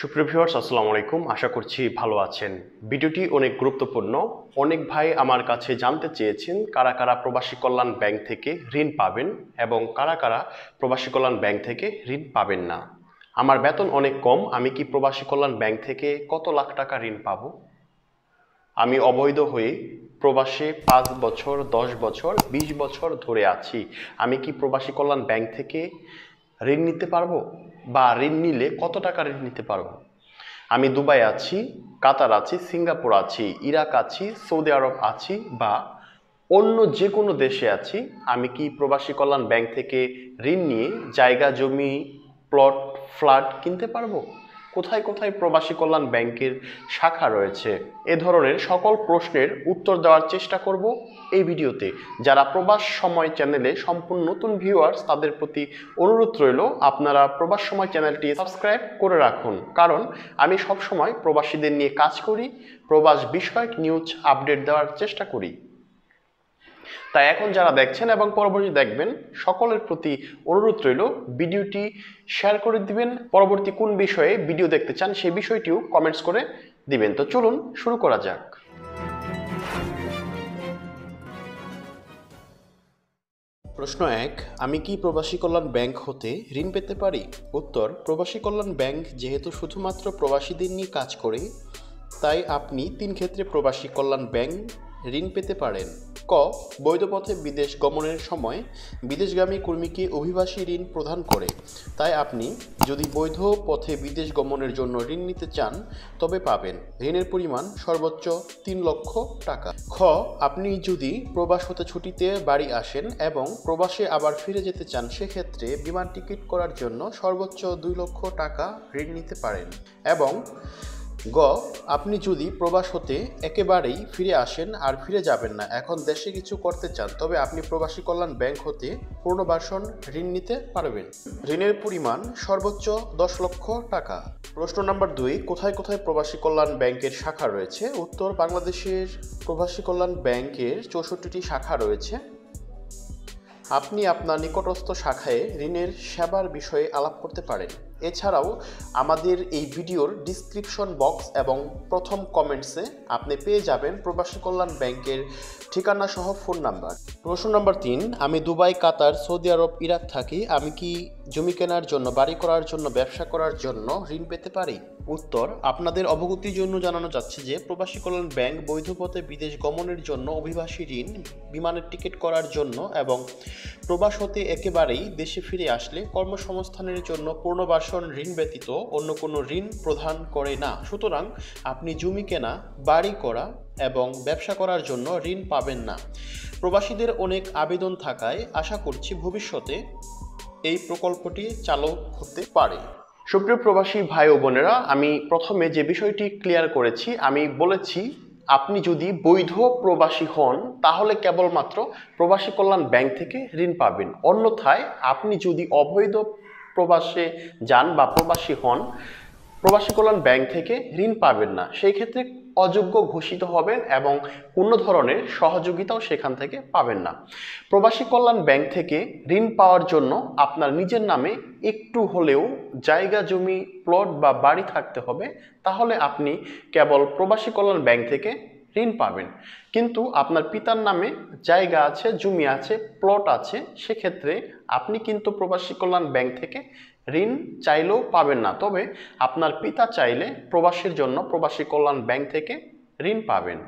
সুপ্রিয় ভিউয়ার্স আসসালামু আলাইকুম আশা করছি ভালো আছেন ভিডিওটি অনেক গুরুত্বপূর্ণ অনেক ভাই আমার কাছে জানতে চেয়েছেন কারা কারা প্রবাসী কল্যাণ ব্যাংক থেকে ঋণ পাবেন এবং কারা কারা প্রবাসী কল্যাণ ব্যাংক থেকে ঋণ পাবেন না আমার বেতন অনেক কম আমি কি প্রবাসী কল্যাণ ব্যাংক থেকে কত লাখ টাকা ঋণ পাব আমি অবৈধ হয়ে প্রবাসে পাঁচ বছর দশ বছর ২০ বছর ধরে আছি আমি কি প্রবাসী কল্যাণ ব্যাংক থেকে ঋণ নিতে পারবো বা ঋণ নিলে কত টাকা ঋণ নিতে পারবো আমি দুবাই আছি কাতার আছি সিঙ্গাপুর আছি ইরাক আছি সৌদি আরব আছি বা অন্য যে কোনো দেশে আছি আমি কি প্রবাসী কল্যাণ ব্যাংক থেকে ঋণ নিয়ে জায়গা জমি প্লট ফ্ল্যাট কিনতে পারবো কোথায় কোথায় প্রবাসী কল্যাণ ব্যাংকের শাখা রয়েছে এ ধরনের সকল প্রশ্নের উত্তর দেওয়ার চেষ্টা করব এই ভিডিওতে যারা প্রবাস সময় চ্যানেলে সম্পূর্ণ নতুন ভিউয়ার্স তাদের প্রতি অনুরোধ রইল আপনারা প্রবাস সময় চ্যানেলটি সাবস্ক্রাইব করে রাখুন কারণ আমি সবসময় প্রবাসীদের নিয়ে কাজ করি প্রবাস বিষয়ক নিউজ আপডেট দেওয়ার চেষ্টা করি তাই এখন যারা দেখছেন এবং পরবর্তী দেখবেন সকলের প্রতি অনুরোধ রইল ভিডিওটি শেয়ার করে দিবেন পরবর্তী কোন বিষয়ে ভিডিও দেখতে চান সেই বিষয়টিও কমেন্টস করে দিবেন তো চলুন শুরু করা যাক প্রশ্ন এক আমি কি প্রবাসী কল্যাণ ব্যাংক হতে ঋণ পেতে পারি উত্তর প্রবাসী কল্যাণ ব্যাংক যেহেতু শুধুমাত্র প্রবাসীদের নিয়ে কাজ করে তাই আপনি তিন ক্ষেত্রে প্রবাসী কল্যাণ ব্যাংক ঋণ পেতে পারেন ক বৈধ পথে বিদেশ গমনের সময় বিদেশগামী কর্মীকে অভিবাসী ঋণ প্রদান করে তাই আপনি যদি বৈধ পথে বিদেশ গমনের জন্য ঋণ নিতে চান তবে পাবেন ঋণের পরিমাণ সর্বোচ্চ তিন লক্ষ টাকা খ আপনি যদি প্রবাস হতে ছুটিতে বাড়ি আসেন এবং প্রবাসে আবার ফিরে যেতে চান সেক্ষেত্রে বিমান টিকিট করার জন্য সর্বোচ্চ দুই লক্ষ টাকা ঋণ নিতে পারেন এবং গ আপনি যদি প্রবাস হতে একেবারেই ফিরে আসেন আর ফিরে যাবেন না এখন দেশে কিছু করতে চান তবে আপনি প্রবাসী কল্যাণ ব্যাংক হতে পুনর্বাসন ঋণ নিতে পারবেন ঋণের পরিমাণ সর্বোচ্চ দশ লক্ষ টাকা প্রশ্ন নাম্বার দুই কোথায় কোথায় প্রবাসী কল্যাণ ব্যাংকের শাখা রয়েছে উত্তর বাংলাদেশের প্রবাসী কল্যাণ ব্যাংকের চৌষট্টিটি শাখা রয়েছে আপনি আপনার নিকটস্থ শাখায় ঋণের সেবার বিষয়ে আলাপ করতে পারেন এছাড়াও আমাদের এই ভিডিওর ডিসক্রিপশন বক্স এবং প্রথম কমেন্টসে আপনি পেয়ে যাবেন প্রবাসী কল্যাণ ব্যাংকের ঠিকানা সহ ফোন নাম্বার প্রশ্ন নম্বর তিন আমি দুবাই কাতার সৌদি আরব ইরাক থাকি আমি কি জমি কেনার জন্য বাড়ি করার জন্য ব্যবসা করার জন্য ঋণ পেতে পারি উত্তর আপনাদের অবগতির জন্য জানানো যাচ্ছে যে প্রবাসী কল্যাণ ব্যাংক বৈধ পথে বিদেশ গমনের জন্য অভিবাসী ঋণ বিমানের টিকিট করার জন্য এবং প্রবাস হতে একেবারেই দেশে ফিরে আসলে কর্মসংস্থানের জন্য পূর্ণবাস আবাসন ঋণ ব্যতীত অন্য কোনো ঋণ প্রদান করে না সুতরাং আপনি জমি কেনা বাড়ি করা এবং ব্যবসা করার জন্য ঋণ পাবেন না প্রবাসীদের অনেক আবেদন থাকায় আশা করছি ভবিষ্যতে এই প্রকল্পটি চালু হতে পারে সুপ্রিয় প্রবাসী ভাই ও বোনেরা আমি প্রথমে যে বিষয়টি ক্লিয়ার করেছি আমি বলেছি আপনি যদি বৈধ প্রবাসী হন তাহলে কেবলমাত্র প্রবাসী কল্যাণ ব্যাংক থেকে ঋণ পাবেন অন্যথায় আপনি যদি অবৈধ প্রবাসে যান বা প্রবাসী হন প্রবাসী কল্যাণ ব্যাংক থেকে ঋণ পাবেন না সেই ক্ষেত্রে অযোগ্য ঘোষিত হবেন এবং কোনো ধরনের সহযোগিতাও সেখান থেকে পাবেন না প্রবাসী কল্যাণ ব্যাংক থেকে ঋণ পাওয়ার জন্য আপনার নিজের নামে একটু হলেও জায়গা জমি প্লট বা বাড়ি থাকতে হবে তাহলে আপনি কেবল প্রবাসী কল্যাণ ব্যাংক থেকে ঋণ পাবেন কিন্তু আপনার পিতার নামে জায়গা আছে জমি আছে প্লট আছে সেক্ষেত্রে আপনি কিন্তু প্রবাসী কল্যাণ ব্যাংক থেকে ঋণ চাইলেও পাবেন না তবে আপনার পিতা চাইলে প্রবাসীর জন্য প্রবাসী কল্যাণ ব্যাংক থেকে ঋণ পাবেন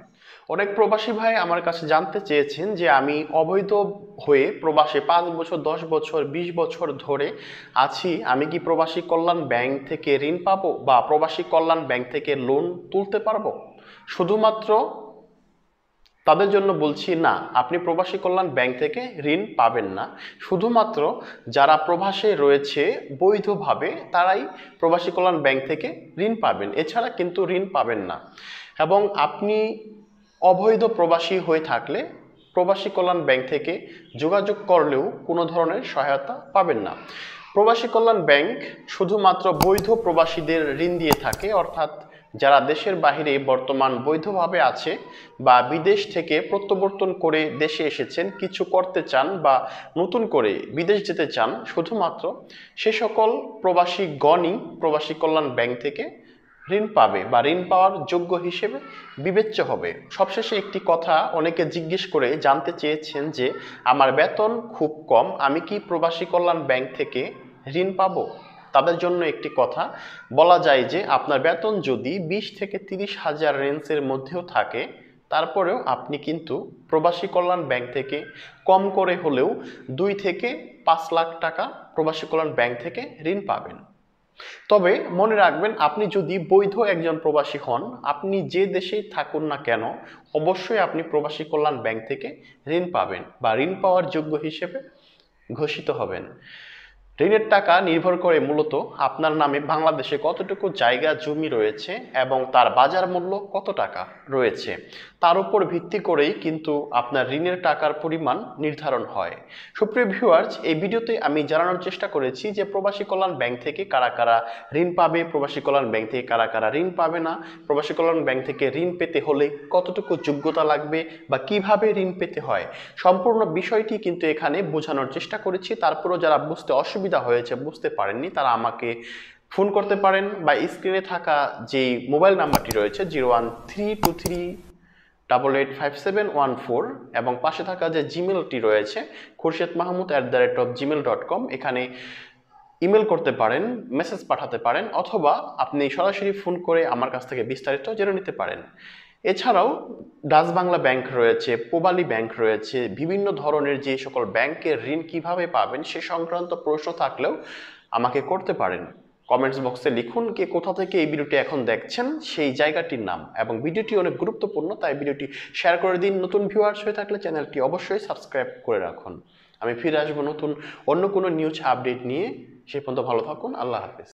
অনেক প্রবাসী ভাই আমার কাছে জানতে চেয়েছেন যে আমি অবৈধ হয়ে প্রবাসে পাঁচ বছর দশ বছর ২০ বছর ধরে আছি আমি কি প্রবাসী কল্যাণ ব্যাংক থেকে ঋণ পাবো বা প্রবাসী কল্যাণ ব্যাংক থেকে লোন তুলতে পারবো শুধুমাত্র তাদের জন্য বলছি না আপনি প্রবাসী কল্যাণ ব্যাংক থেকে ঋণ পাবেন না শুধুমাত্র যারা প্রবাসে রয়েছে বৈধভাবে তারাই প্রবাসী কল্যাণ ব্যাংক থেকে ঋণ পাবেন এছাড়া কিন্তু ঋণ পাবেন না এবং আপনি অবৈধ প্রবাসী হয়ে থাকলে প্রবাসী কল্যাণ ব্যাংক থেকে যোগাযোগ করলেও কোনো ধরনের সহায়তা পাবেন না প্রবাসী কল্যাণ ব্যাংক শুধুমাত্র বৈধ প্রবাসীদের ঋণ দিয়ে থাকে অর্থাৎ যারা দেশের বাহিরে বর্তমান বৈধভাবে আছে বা বিদেশ থেকে প্রত্যাবর্তন করে দেশে এসেছেন কিছু করতে চান বা নতুন করে বিদেশ যেতে চান শুধুমাত্র সে সকল প্রবাসী গণই প্রবাসী কল্যাণ ব্যাংক থেকে ঋণ পাবে বা ঋণ পাওয়ার যোগ্য হিসেবে বিবেচ্য হবে সবশেষে একটি কথা অনেকে জিজ্ঞেস করে জানতে চেয়েছেন যে আমার বেতন খুব কম আমি কি প্রবাসী কল্যাণ ব্যাংক থেকে ঋণ পাবো তাদের জন্য একটি কথা বলা যায় যে আপনার বেতন যদি বিশ থেকে তিরিশ হাজার রেঞ্জের মধ্যেও থাকে তারপরেও আপনি কিন্তু প্রবাসী কল্যাণ ব্যাংক থেকে কম করে হলেও দুই থেকে পাঁচ লাখ টাকা প্রবাসী কল্যাণ ব্যাংক থেকে ঋণ পাবেন তবে মনে রাখবেন আপনি যদি বৈধ একজন প্রবাসী হন আপনি যে দেশেই থাকুন না কেন অবশ্যই আপনি প্রবাসী কল্যাণ ব্যাংক থেকে ঋণ পাবেন বা ঋণ পাওয়ার যোগ্য হিসেবে ঘোষিত হবেন ঋণের টাকা নির্ভর করে মূলত আপনার নামে বাংলাদেশে কতটুকু জায়গা জমি রয়েছে এবং তার বাজার মূল্য কত টাকা রয়েছে তার উপর ভিত্তি করেই কিন্তু আপনার ঋণের টাকার পরিমাণ নির্ধারণ হয় সুপ্রিয় ভিউয়ার্স এই ভিডিওতে আমি জানানোর চেষ্টা করেছি যে প্রবাসী কল্যাণ ব্যাংক থেকে কারা কারা ঋণ পাবে প্রবাসী কল্যাণ ব্যাংক থেকে কারা কারা ঋণ পাবে না প্রবাসী কল্যাণ ব্যাংক থেকে ঋণ পেতে হলে কতটুকু যোগ্যতা লাগবে বা কিভাবে ঋণ পেতে হয় সম্পূর্ণ বিষয়টি কিন্তু এখানে বোঝানোর চেষ্টা করেছি তারপরেও যারা বুঝতে অসুবিধা হয়েছে বুঝতে পারেননি তারা আমাকে ফোন করতে পারেন বা স্ক্রিনে থাকা যেই মোবাইল নাম্বারটি রয়েছে zero one three two three double eight five seven one four এবং পাশে থাকা যে জিমেলটি রয়েছে Khurshed Mahmud at the rate of Gmail dot com এখানে ইমেল করতে পারেন মেসেজ পাঠাতে পারেন অথবা আপনি সরাসরি ফোন করে আমার কাছ থেকে বিস্তারিত জেনে নিতে পারেন এছাড়াও ডাচ বাংলা ব্যাংক রয়েছে পোবালি ব্যাংক রয়েছে বিভিন্ন ধরনের যে সকল ব্যাংকের ঋণ কিভাবে পাবেন সে সংক্রান্ত প্রশ্ন থাকলেও আমাকে করতে পারেন কমেন্টস বক্সে লিখুন কে কোথা থেকে এই ভিডিওটি এখন দেখছেন সেই জায়গাটির নাম এবং ভিডিওটি অনেক গুরুত্বপূর্ণ তাই ভিডিওটি শেয়ার করে দিন নতুন ভিউয়ার্স হয়ে থাকলে চ্যানেলটি অবশ্যই সাবস্ক্রাইব করে রাখুন আমি ফিরে আসবো নতুন অন্য কোনো নিউজ আপডেট নিয়ে সেই পর্যন্ত ভালো থাকুন আল্লাহ হাফিজ